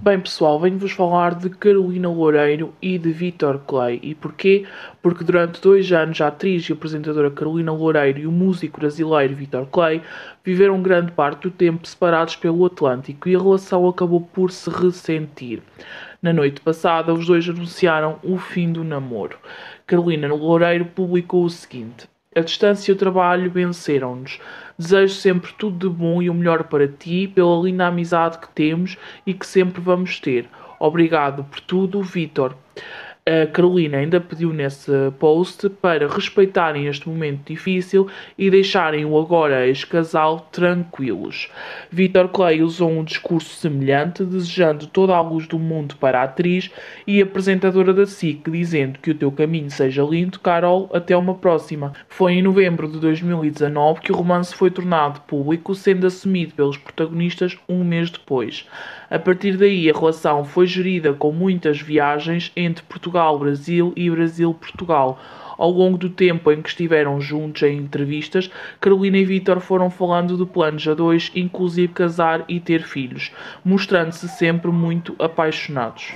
Bem pessoal, venho-vos falar de Carolina Loureiro e de Vitor Clay. E porquê? Porque durante dois anos a atriz e apresentadora Carolina Loureiro e o músico brasileiro Vitor Clay viveram grande parte do tempo separados pelo Atlântico e a relação acabou por se ressentir. Na noite passada, os dois anunciaram o fim do namoro. Carolina Loureiro publicou o seguinte: a distância e o trabalho venceram-nos. Desejo sempre tudo de bom e o melhor para ti, pela linda amizade que temos e que sempre vamos ter. Obrigado por tudo, Vitor. A Carolina ainda pediu nesse post para respeitarem este momento difícil e deixarem o agora ex-casal tranquilos. Vitor Clay usou um discurso semelhante, desejando toda a luz do mundo para a atriz e apresentadora da SIC, dizendo que o teu caminho seja lindo, Carol, até uma próxima. Foi em novembro de 2019 que o romance foi tornado público, sendo assumido pelos protagonistas um mês depois. A partir daí, a relação foi gerida com muitas viagens entre Portugal Portugal-Brasil e Brasil-Portugal. Ao longo do tempo em que estiveram juntos em entrevistas, Carolina e Vítor foram falando de planos a dois, inclusive casar e ter filhos, mostrando-se sempre muito apaixonados.